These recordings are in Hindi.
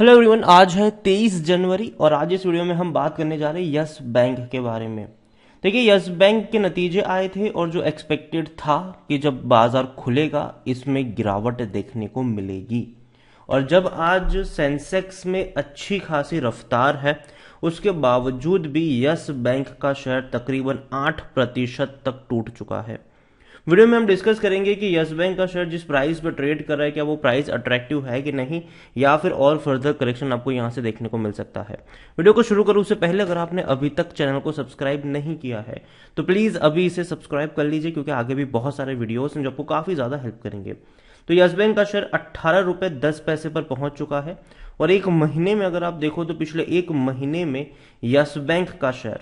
हेलो एवरीवन आज है 23 जनवरी और आज इस वीडियो में हम बात करने जा रहे हैं यस बैंक के बारे में देखिए यस बैंक के नतीजे आए थे और जो एक्सपेक्टेड था कि जब बाजार खुलेगा इसमें गिरावट देखने को मिलेगी और जब आज सेंसेक्स में अच्छी खासी रफ्तार है उसके बावजूद भी यस बैंक का शेयर तकरीबन आठ प्रतिशत तक टूट चुका है वीडियो में हम डिस्कस करेंगे कि यस बैंक का शेयर जिस प्राइस पर ट्रेड कर रहा है क्या वो प्राइस अट्रैक्टिव है कि नहीं या फिर और फर्दर करेक्शन आपको यहाँ से देखने को मिल सकता है वीडियो को शुरू करूँ उससे पहले अगर आपने अभी तक चैनल को सब्सक्राइब नहीं किया है तो प्लीज़ अभी इसे सब्सक्राइब कर लीजिए क्योंकि आगे भी बहुत सारे वीडियोज़ हैं जो आपको काफ़ी ज़्यादा हेल्प करेंगे तो यस बैंक का शेयर अट्ठारह रुपए दस पैसे पर पहुंच चुका है और एक महीने में अगर आप देखो तो पिछले एक महीने में यस बैंक का शेयर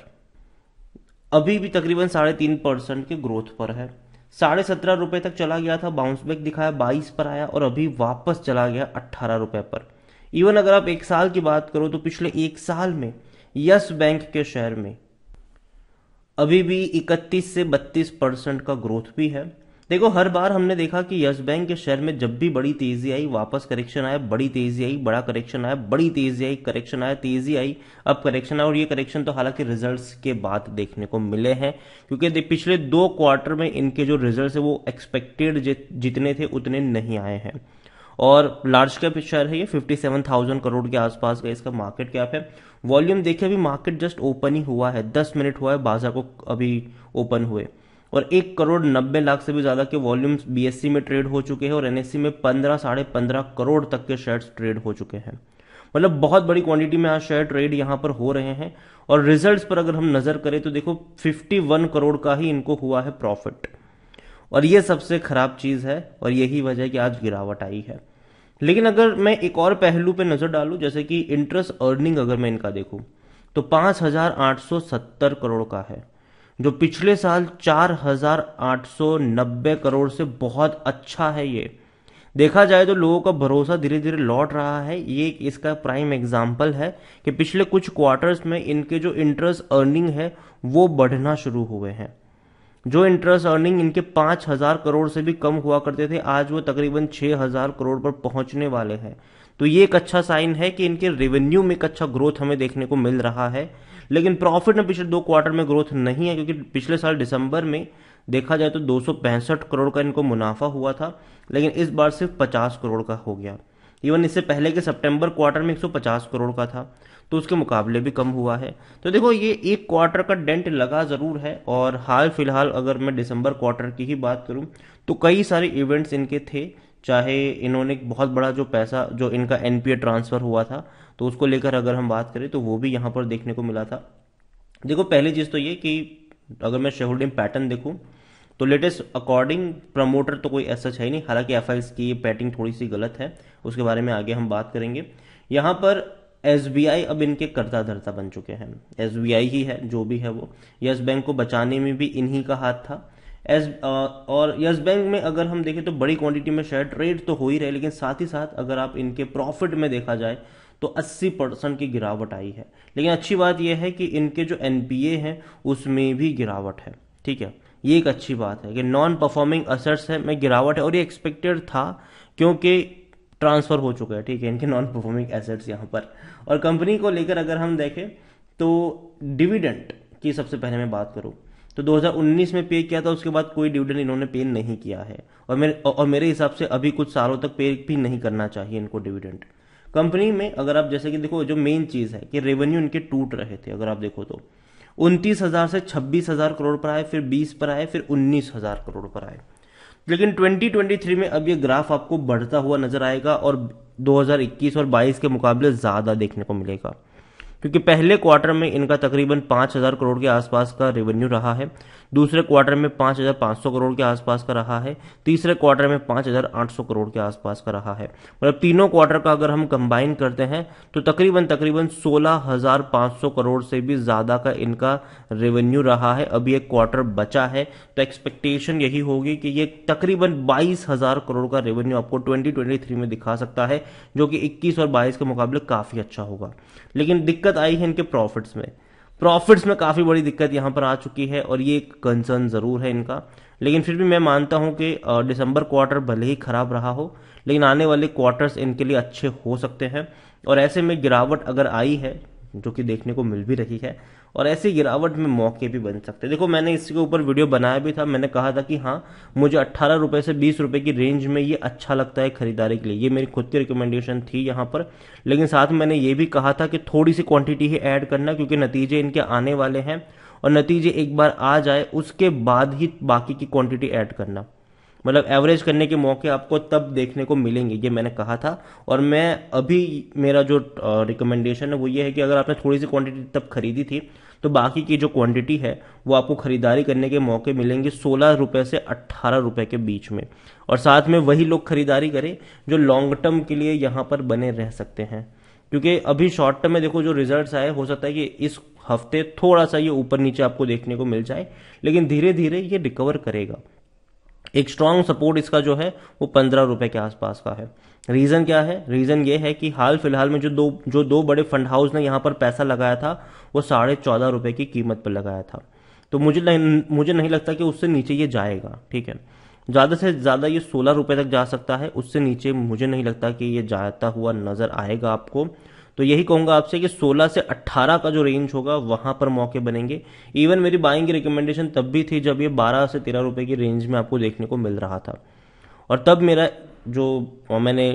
अभी भी तकरीबन साढ़े तीन परसेंट के ग्रोथ पर है साढ़े सत्रह रुपये तक चला गया था बाउंस बैक दिखाया बाईस पर आया और अभी वापस चला गया अट्ठारह रुपये पर इवन अगर आप एक साल की बात करो तो पिछले एक साल में यस बैंक के शेयर में अभी भी इकतीस से बत्तीस परसेंट का ग्रोथ भी है देखो हर बार हमने देखा कि यस बैंक के शेयर में जब भी बड़ी तेजी आई वापस करेक्शन आया बड़ी तेजी आई बड़ा करेक्शन आया बड़ी तेजी आई करेक्शन आया तेजी आई अब करेक्शन आया और ये करेक्शन तो हालांकि रिजल्ट्स के बाद देखने को मिले हैं क्योंकि पिछले दो क्वार्टर में इनके जो रिजल्ट है वो एक्सपेक्टेड जितने थे उतने नहीं आए हैं और लार्ज कैप शेयर है ये 57,000 करोड़ के आसपास का इसका मार्केट कैप है वॉल्यूम देखिए अभी मार्केट जस्ट ओपन ही हुआ है 10 मिनट हुआ है बाजार को अभी ओपन हुए और एक करोड़ नब्बे लाख से भी ज़्यादा के वॉल्यूम्स बीएससी e में ट्रेड हो चुके हैं और एनएससी e में पंद्रह साढ़े पंद्रह करोड़ तक के शेयर्स ट्रेड हो चुके हैं मतलब बहुत बड़ी क्वांटिटी में आज शेयर ट्रेड यहां पर हो रहे हैं और रिजल्ट्स पर अगर हम नज़र करें तो देखो 51 करोड़ का ही इनको हुआ है प्रॉफिट और ये सबसे खराब चीज़ है और यही वजह कि आज गिरावट आई है लेकिन अगर मैं एक और पहलू पे नज़र डालूं जैसे कि इंटरेस्ट अर्निंग अगर मैं इनका देखूं तो पांच करोड़ का है जो पिछले साल 4,890 करोड़ से बहुत अच्छा है ये देखा जाए तो लोगों का भरोसा धीरे धीरे लौट रहा है ये इसका प्राइम एग्जाम्पल है कि पिछले कुछ क्वार्टर्स में इनके जो इंटरेस्ट अर्निंग है वो बढ़ना शुरू हुए हैं जो इंटरेस्ट अर्निंग इनके पांच हज़ार करोड़ से भी कम हुआ करते थे आज वो तकरीबन छह हज़ार करोड़ पर पहुंचने वाले हैं तो ये एक अच्छा साइन है कि इनके रेवेन्यू में एक अच्छा ग्रोथ हमें देखने को मिल रहा है लेकिन प्रॉफिट में पिछले दो क्वार्टर में ग्रोथ नहीं है क्योंकि पिछले साल दिसंबर में देखा जाए तो दो करोड़ का इनको मुनाफा हुआ था लेकिन इस बार सिर्फ पचास करोड़ का हो गया इवन इससे पहले के सितंबर क्वार्टर में 150 करोड़ का था तो उसके मुकाबले भी कम हुआ है तो देखो ये एक क्वार्टर का डेंट लगा ज़रूर है और हाल फिलहाल अगर मैं दिसंबर क्वार्टर की ही बात करूँ तो कई सारे इवेंट्स इनके थे चाहे इन्होंने बहुत बड़ा जो पैसा जो इनका एन ट्रांसफ़र हुआ था तो उसको लेकर अगर हम बात करें तो वो भी यहाँ पर देखने को मिला था देखो पहली चीज़ तो ये कि अगर मैं शेयर होल्डिंग पैटर्न देखूँ तो लेटेस्ट अकॉर्डिंग प्रमोटर तो कोई ऐसा है ही नहीं हालांकि एफ की ये पैटिंग थोड़ी सी गलत है उसके बारे में आगे हम बात करेंगे यहाँ पर एस अब इनके कर्ता धरता बन चुके हैं एस ही है जो भी है वो यस बैंक को बचाने में भी इन्हीं का हाथ था एस uh, और यस बैंक में अगर हम देखें तो बड़ी क्वांटिटी में शेयर ट्रेड तो हो ही रहे लेकिन साथ ही साथ अगर आप इनके प्रॉफिट में देखा जाए तो 80 परसेंट की गिरावट आई है लेकिन अच्छी बात यह है कि इनके जो एन हैं उसमें भी गिरावट है ठीक है ये एक अच्छी बात है कि नॉन परफॉर्मिंग असर्ट्स है में गिरावट है और ये एक्सपेक्टेड था क्योंकि ट्रांसफ़र हो चुका है ठीक है इनके नॉन परफॉर्मिंग एसेट्स यहाँ पर और कंपनी को लेकर अगर हम देखें तो डिविडेंट की सबसे पहले मैं बात करूँ तो 2019 में पे किया था उसके बाद कोई डिविडेंड इन्होंने पे नहीं किया है और मेरे और मेरे हिसाब से अभी कुछ सालों तक पे भी नहीं करना चाहिए इनको डिविडेंड कंपनी में अगर आप जैसे कि देखो जो मेन चीज़ है कि रेवेन्यू इनके टूट रहे थे अगर आप देखो तो उनतीस हज़ार से छब्बीस हज़ार करोड़ पर आए फिर बीस पर आए फिर उन्नीस हज़ार करोड़ पर आए लेकिन 2023 में अब ये ग्राफ आपको बढ़ता हुआ नजर आएगा और 2021 और 22 के मुकाबले ज़्यादा देखने को मिलेगा क्योंकि पहले क्वार्टर में इनका तकरीबन पांच हजार करोड़ के आसपास का रेवेन्यू रहा है दूसरे क्वार्टर में पांच पांच हजार सौ करोड़ के आसपास का रहा है तीसरे क्वार्टर में पांच हजार आठ सौ करोड़ के आसपास का रहा है मतलब तीनों क्वार्टर का अगर हम कंबाइन करते हैं तो तकरीबन तकरीबन सोलह हजार पांच सौ करोड़ से भी ज़्यादा का इनका रेवेन्यू रहा है अभी एक क्वार्टर बचा है तो एक्सपेक्टेशन यही होगी कि ये तकरीबन बाईस हजार करोड़ का रेवेन्यू आपको ट्वेंटी में दिखा सकता है जो कि इक्कीस और बाईस के मुकाबले काफ़ी अच्छा होगा लेकिन दिक्कत दिक्कत आई है इनके प्रॉफिट्स में प्रॉफिट्स में काफ़ी बड़ी दिक्कत यहां पर आ चुकी है और ये एक कंसर्न ज़रूर है इनका लेकिन फिर भी मैं मानता हूं कि दिसंबर क्वार्टर भले ही ख़राब रहा हो लेकिन आने वाले क्वार्टर्स इनके लिए अच्छे हो सकते हैं और ऐसे में गिरावट अगर आई है जो कि देखने को मिल भी रही है और ऐसी गिरावट में मौके भी बन सकते हैं देखो मैंने इसके ऊपर वीडियो बनाया भी था मैंने कहा था कि हाँ मुझे अट्ठारह रुपये से बीस रुपये की रेंज में ये अच्छा लगता है खरीदारी के लिए ये मेरी खुद की रिकमेंडेशन थी यहाँ पर लेकिन साथ मैंने ये भी कहा था कि थोड़ी सी क्वांटिटी ही ऐड करना क्योंकि नतीजे इनके आने वाले हैं और नतीजे एक बार आ जाए उसके बाद ही बाकी की क्वांटिटी ऐड करना मतलब एवरेज करने के मौके आपको तब देखने को मिलेंगे ये मैंने कहा था और मैं अभी मेरा जो रिकमेंडेशन है वो ये है कि अगर आपने थोड़ी सी क्वांटिटी तब खरीदी थी तो बाकी की जो क्वांटिटी है वो आपको ख़रीदारी करने के मौके मिलेंगे सोलह रुपये से अट्ठारह रुपये के बीच में और साथ में वही लोग ख़रीदारी करें जो लॉन्ग टर्म के लिए यहाँ पर बने रह सकते हैं क्योंकि अभी शॉर्ट टर्म में देखो जो रिजल्ट्स आए हो सकता है कि इस हफ्ते थोड़ा सा ये ऊपर नीचे आपको देखने को मिल जाए लेकिन धीरे धीरे ये रिकवर करेगा एक स्ट्रांग सपोर्ट इसका जो है वो पंद्रह रुपए के आसपास का है रीज़न क्या है रीज़न ये है कि हाल फिलहाल में जो दो जो दो बड़े फंड हाउस ने यहाँ पर पैसा लगाया था वो साढ़े चौदह रुपए की कीमत पर लगाया था तो मुझे नहीं, मुझे नहीं लगता कि उससे नीचे ये जाएगा ठीक है ज़्यादा से ज़्यादा ये सोलह रुपए तक जा सकता है उससे नीचे मुझे नहीं लगता कि ये जाता हुआ नज़र आएगा आपको तो यही कहूँगा आपसे कि 16 से 18 का जो रेंज होगा वहाँ पर मौके बनेंगे इवन मेरी बाइंग की रिकमेंडेशन तब भी थी जब ये 12 से 13 रुपए की रेंज में आपको देखने को मिल रहा था और तब मेरा जो मैंने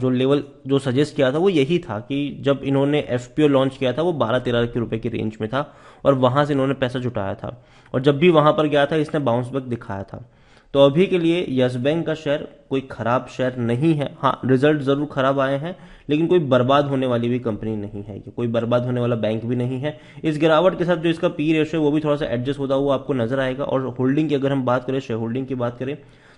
जो लेवल जो सजेस्ट किया था वो यही था कि जब इन्होंने एफ लॉन्च किया था वो बारह तेरह के रुपए की रेंज में था और वहां से इन्होंने पैसा जुटाया था और जब भी वहाँ पर गया था इसने बाउंस बैक दिखाया था तो अभी के लिए यस बैंक का शेयर कोई खराब शेयर नहीं है हाँ रिजल्ट ज़रूर खराब आए हैं लेकिन कोई बर्बाद होने वाली भी कंपनी नहीं है कोई बर्बाद होने वाला बैंक भी नहीं है इस गिरावट के साथ जो इसका पी रेशो है वो भी थोड़ा सा एडजस्ट होता हुआ आपको नजर आएगा और होल्डिंग की अगर हम बात करें शेयर होल्डिंग की बात करें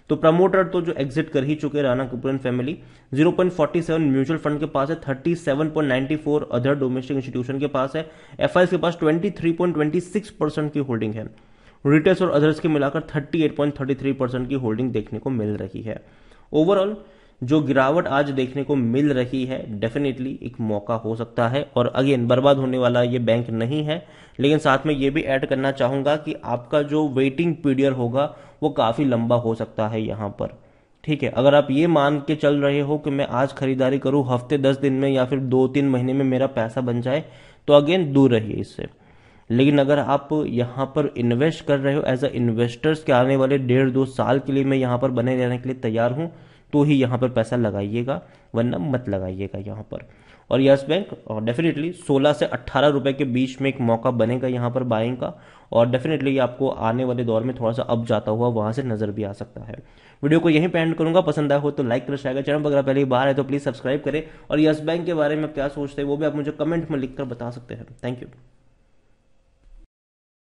तो प्रमोटर तो जो एग्जिट कर ही चुके Rana and family 0.47 mutual fund के पास है 37.94 अदर डोमेस्टिक इंस्टीट्यूशन के पास है एफआईएस के पास 23.26 परसेंट की होल्डिंग है रिटेल्स और अदर्स के मिलाकर 38.33 परसेंट की होल्डिंग देखने को मिल रही है ओवरऑल जो गिरावट आज देखने को मिल रही है डेफिनेटली एक मौका हो सकता है और अगेन बर्बाद होने वाला ये बैंक नहीं है लेकिन साथ में ये भी ऐड करना चाहूंगा कि आपका जो वेटिंग पीरियड होगा वो काफ़ी लंबा हो सकता है यहाँ पर ठीक है अगर आप ये मान के चल रहे हो कि मैं आज खरीदारी करूँ हफ्ते दस दिन में या फिर दो तीन महीने में मेरा पैसा बन जाए तो अगेन दूर रहिए इससे लेकिन अगर आप यहाँ पर इन्वेस्ट कर रहे हो एज अ इन्वेस्टर्स के आने वाले डेढ़ दो साल के लिए मैं यहाँ पर बने रहने के लिए तैयार हूँ तो ही यहाँ पर पैसा लगाइएगा वरना मत लगाइएगा यहाँ पर और यस बैंक डेफिनेटली 16 से 18 रुपए के बीच में एक मौका बनेगा यहाँ पर बाइंग का और डेफिनेटली आपको आने वाले दौर में थोड़ा सा अप जाता हुआ वहां से नज़र भी आ सकता है वीडियो को यहीं पेंड करूंगा पसंद आया हो तो लाइक कर शायद चैनल वगैरह पहले बाहर है तो प्लीज़ सब्सक्राइब करें और यस बैंक के बारे में क्या सोचते हैं वो भी आप मुझे कमेंट में लिखकर बता सकते हैं थैंक यू